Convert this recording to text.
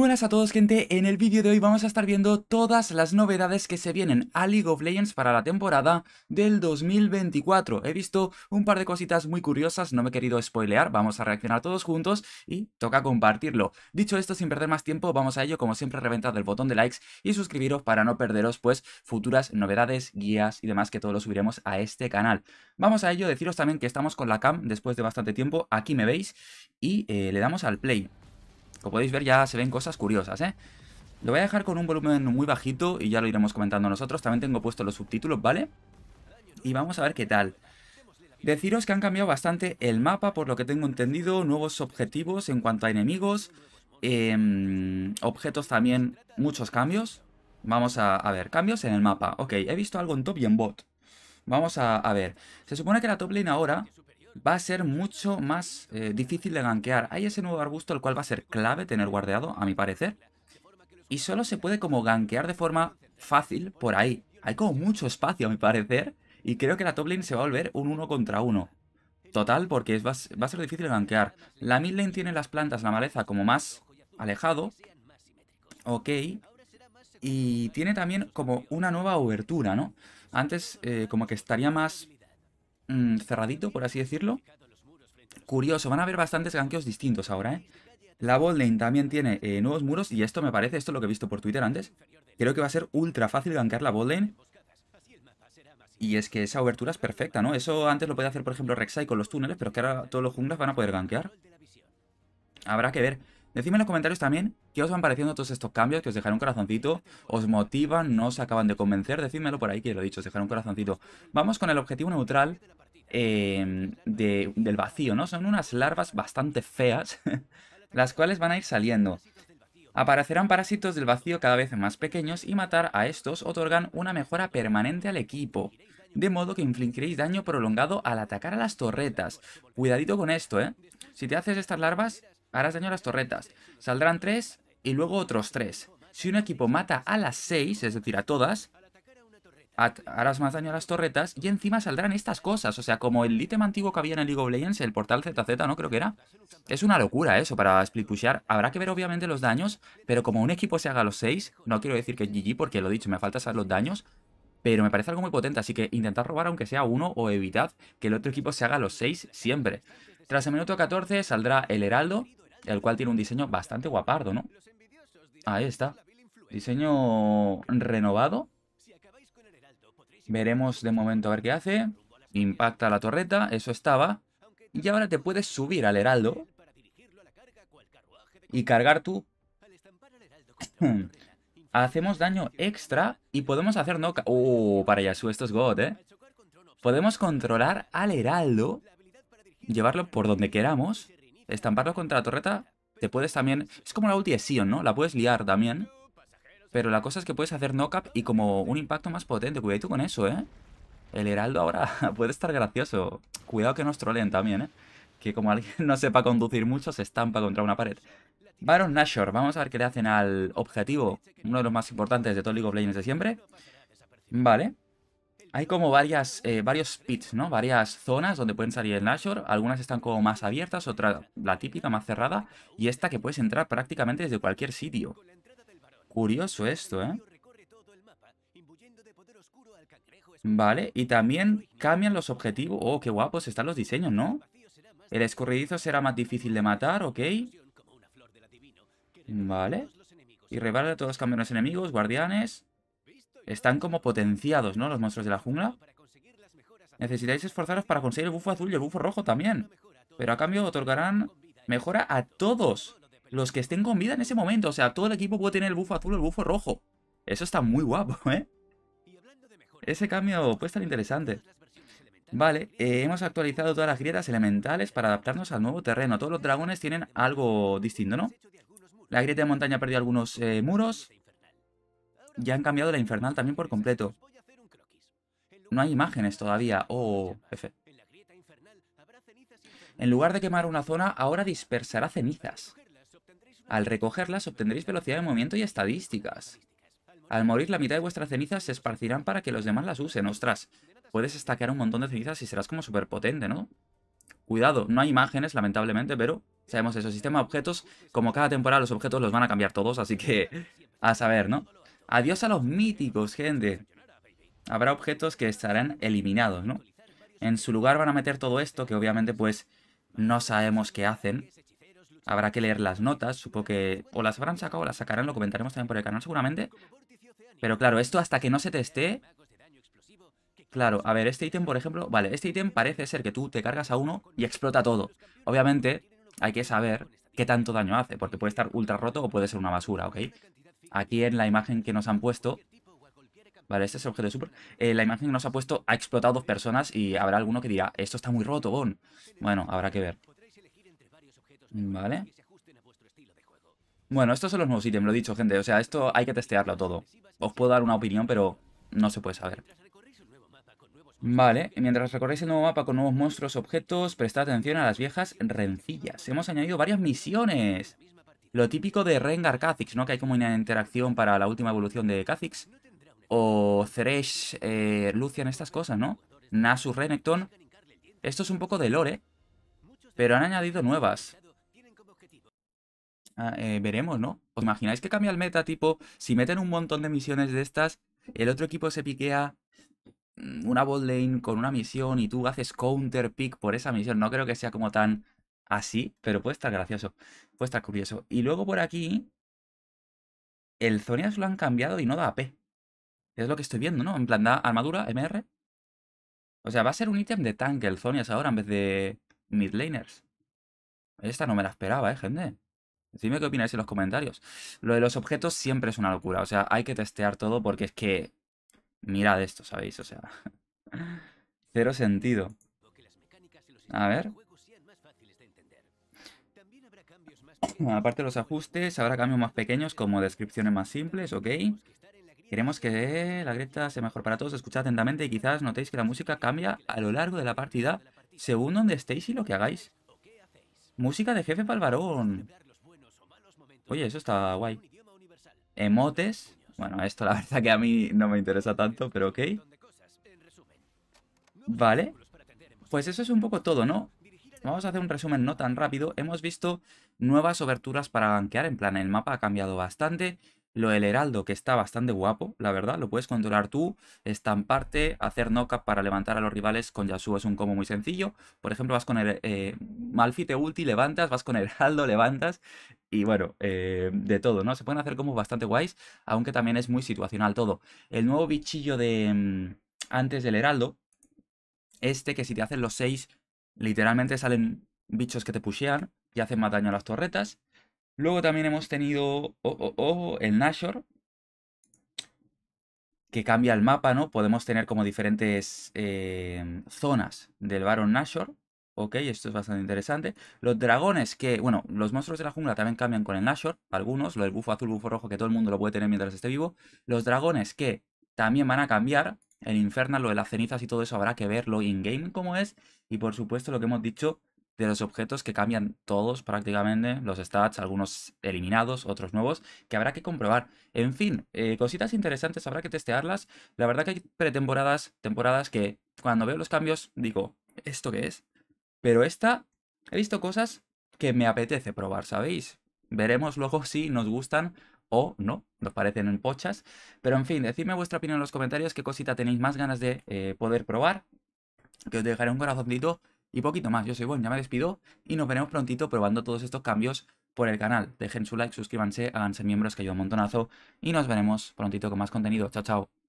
Buenas a todos gente, en el vídeo de hoy vamos a estar viendo todas las novedades que se vienen a League of Legends para la temporada del 2024. He visto un par de cositas muy curiosas, no me he querido spoilear, vamos a reaccionar todos juntos y toca compartirlo. Dicho esto, sin perder más tiempo, vamos a ello, como siempre reventad el botón de likes y suscribiros para no perderos pues futuras novedades, guías y demás que todos lo subiremos a este canal. Vamos a ello, deciros también que estamos con la cam después de bastante tiempo, aquí me veis y eh, le damos al play. Como podéis ver ya se ven cosas curiosas, ¿eh? Lo voy a dejar con un volumen muy bajito y ya lo iremos comentando nosotros. También tengo puesto los subtítulos, ¿vale? Y vamos a ver qué tal. Deciros que han cambiado bastante el mapa, por lo que tengo entendido, nuevos objetivos en cuanto a enemigos, em, objetos también, muchos cambios. Vamos a, ver, cambios en el mapa. Ok, he visto algo en top y en bot. Vamos a, a ver. Se supone que la top lane ahora va a ser mucho más eh, difícil de gankear. Hay ese nuevo arbusto el cual va a ser clave tener guardeado, a mi parecer. Y solo se puede como gankear de forma fácil por ahí. Hay como mucho espacio, a mi parecer. Y creo que la top lane se va a volver un uno contra uno. Total, porque va, va a ser difícil gankear. La mid lane tiene las plantas, la maleza, como más alejado. Ok. Y tiene también como una nueva obertura, ¿no? Antes eh, como que estaría más Mm, cerradito, por así decirlo. Curioso, van a haber bastantes ganqueos distintos ahora, ¿eh? La botlane también tiene eh, nuevos muros y esto me parece, esto es lo que he visto por Twitter antes, creo que va a ser ultra fácil gankear la botlane. Y es que esa abertura es perfecta, ¿no? Eso antes lo podía hacer, por ejemplo, Rek'Sai con los túneles, pero que ahora todos los junglas van a poder gankear. Habrá que ver. Decidme en los comentarios también qué os van pareciendo todos estos cambios, que os dejaré un corazoncito, os motivan, no os acaban de convencer, decídmelo por ahí, que lo he dicho, os dejaré un corazoncito. Vamos con el objetivo neutral eh, del vacío, ¿no? Son unas larvas bastante feas, las cuales van a ir saliendo. Aparecerán parásitos del vacío cada vez más pequeños y matar a estos otorgan una mejora permanente al equipo de modo que infligiréis daño prolongado al atacar a las torretas. Cuidadito con esto, ¿eh? Si te haces estas larvas, Harás daño a las torretas, saldrán tres y luego otros tres. Si un equipo mata a las seis, es decir, a todas, harás más daño a las torretas y encima saldrán estas cosas. O sea, como el ítem antiguo que había en el League of Legends, el portal ZZ, ¿no? Creo que era. Es una locura eso para split pushear. Habrá que ver obviamente los daños, pero como un equipo se haga los seis no quiero decir que GG porque lo he dicho, me falta saber los daños. Pero me parece algo muy potente, así que intentad robar aunque sea uno o evitad que el otro equipo se haga los seis siempre. Tras el minuto 14 saldrá el Heraldo, el cual tiene un diseño bastante guapardo, ¿no? Ahí está. Diseño renovado. Veremos de momento a ver qué hace. Impacta la torreta, eso estaba. Y ahora te puedes subir al heraldo y cargar tú. Hacemos daño extra y podemos hacer no... Uh, para Yasu, esto es God, ¿eh? Podemos controlar al heraldo, llevarlo por donde queramos estamparlo contra la torreta, te puedes también... Es como la ulti de Sion, ¿no? La puedes liar también. Pero la cosa es que puedes hacer knock-up y como un impacto más potente. tú con eso, ¿eh? El heraldo ahora puede estar gracioso. Cuidado que nos troleen también, ¿eh? Que como alguien no sepa conducir mucho, se estampa contra una pared. Baron Nashor, vamos a ver qué le hacen al objetivo. Uno de los más importantes de todo League of Legends de siempre. Vale. Hay como varias, eh, varios pits, ¿no? Varias zonas donde pueden salir el Nashor. Algunas están como más abiertas, otra la típica más cerrada. Y esta que puedes entrar prácticamente desde cualquier sitio. Curioso esto, ¿eh? Vale, y también cambian los objetivos. Oh, qué guapos están los diseños, ¿no? El escurridizo será más difícil de matar, ok. Vale. Y revale todos los enemigos, guardianes. Están como potenciados, ¿no? Los monstruos de la jungla. Necesitáis esforzaros para conseguir el bufo azul y el bufo rojo también. Pero a cambio otorgarán mejora a todos los que estén con vida en ese momento. O sea, todo el equipo puede tener el bufo azul o el bufo rojo. Eso está muy guapo, ¿eh? Ese cambio puede estar interesante. Vale, eh, hemos actualizado todas las grietas elementales para adaptarnos al nuevo terreno. Todos los dragones tienen algo distinto, ¿no? La grieta de montaña perdió algunos eh, muros ya han cambiado la infernal también por completo. No hay imágenes todavía. Oh, jefe En lugar de quemar una zona, ahora dispersará cenizas. Al recogerlas obtendréis velocidad de movimiento y estadísticas. Al morir, la mitad de vuestras cenizas se esparcirán para que los demás las usen. Ostras, puedes estaquear un montón de cenizas y serás como súper potente, ¿no? Cuidado, no hay imágenes, lamentablemente, pero sabemos eso. Sistema de objetos, como cada temporada los objetos los van a cambiar todos, así que a saber, ¿no? Adiós a los míticos, gente. Habrá objetos que estarán eliminados, ¿no? En su lugar van a meter todo esto, que obviamente pues no sabemos qué hacen. Habrá que leer las notas, supongo que o las habrán sacado o las sacarán, lo comentaremos también por el canal seguramente. Pero claro, esto hasta que no se teste... Claro, a ver, este ítem, por ejemplo... Vale, este ítem parece ser que tú te cargas a uno y explota todo. Obviamente, hay que saber qué tanto daño hace, porque puede estar ultra roto o puede ser una basura, ¿ok? aquí en la imagen que nos han puesto, Vale, este es el objeto de super. Eh, la imagen que nos ha puesto ha explotado dos personas y habrá alguno que dirá, esto está muy roto, Bon. Bueno, habrá que ver. Vale. Bueno, estos son los nuevos ítems, lo he dicho, gente. O sea, esto hay que testearlo todo. Os puedo dar una opinión, pero no se puede saber. Vale, mientras recorréis el nuevo mapa con nuevos monstruos, objetos, prestad atención a las viejas rencillas. Hemos añadido varias misiones. Lo típico de Rengar Kha'Zix, ¿no? Que hay como una interacción para la última evolución de Kha'Zix. O Thresh, eh, Lucian, estas cosas, ¿no? Nasus Renekton. Esto es un poco de lore, pero han añadido nuevas. Ah, eh, veremos, ¿no? ¿Os imagináis que cambia el meta? Tipo, si meten un montón de misiones de estas, el otro equipo se piquea mm, una bot lane con una misión y tú haces counter pick por esa misión. No creo que sea como tan así, ah, pero puede estar gracioso, puede estar curioso. Y luego por aquí, el Zonias lo han cambiado y no da AP. Es lo que estoy viendo, ¿no? En plan, da armadura, MR. O sea, va a ser un ítem de tanque el Zonias ahora en vez de mid midlaners. Esta no me la esperaba, ¿eh, gente? Decidme qué opináis en los comentarios. Lo de los objetos siempre es una locura. O sea, hay que testear todo porque es que... Mirad esto, ¿sabéis? O sea... Cero sentido. A ver... Aparte de los ajustes, habrá cambios más pequeños como descripciones más simples, ¿ok? Queremos que la grieta sea mejor para todos. Escuchad atentamente y quizás notéis que la música cambia a lo largo de la partida según donde estéis y lo que hagáis. Música de jefe para el varón. Oye, eso está guay. Emotes. Bueno, esto la verdad que a mí no me interesa tanto, pero ok. Vale. Pues eso es un poco todo, ¿no? Vamos a hacer un resumen no tan rápido. Hemos visto nuevas oberturas para gankear, en plan el mapa ha cambiado bastante. Lo del heraldo, que está bastante guapo, la verdad, lo puedes controlar tú, estamparte, hacer knockup para levantar a los rivales con Yasuo es un combo muy sencillo. Por ejemplo, vas con el eh, Malfite ulti, levantas, vas con el heraldo, levantas, y bueno, eh, de todo, ¿no? Se pueden hacer combos bastante guays, aunque también es muy situacional todo. El nuevo bichillo de... Mm, antes del heraldo, este que si te hacen los 6 Literalmente salen bichos que te pushean y hacen más daño a las torretas. Luego también hemos tenido oh, el Nashor, que cambia el mapa, ¿no? Podemos tener como diferentes eh, zonas del Baron Nashor. Ok, esto es bastante interesante. Los dragones que, bueno, los monstruos de la jungla también cambian con el Nashor, algunos, lo del bufo azul, bufo rojo, que todo el mundo lo puede tener mientras esté vivo. Los dragones que también van a cambiar, el Infernal, lo de las cenizas y todo eso habrá que verlo in-game como es. Y por supuesto lo que hemos dicho de los objetos que cambian todos prácticamente, los stats, algunos eliminados, otros nuevos, que habrá que comprobar. En fin, eh, cositas interesantes, habrá que testearlas. La verdad que hay pretemporadas, temporadas que cuando veo los cambios digo, ¿esto qué es? Pero esta, he visto cosas que me apetece probar, ¿sabéis? Veremos luego si nos gustan o no, nos parecen en pochas. Pero en fin, decidme vuestra opinión en los comentarios, qué cosita tenéis más ganas de eh, poder probar. Que os dejaré un corazoncito y poquito más. Yo soy bueno ya me despido y nos veremos prontito probando todos estos cambios por el canal. Dejen su like, suscríbanse, háganse miembros que ayuda un montonazo y nos veremos prontito con más contenido. Chao, chao.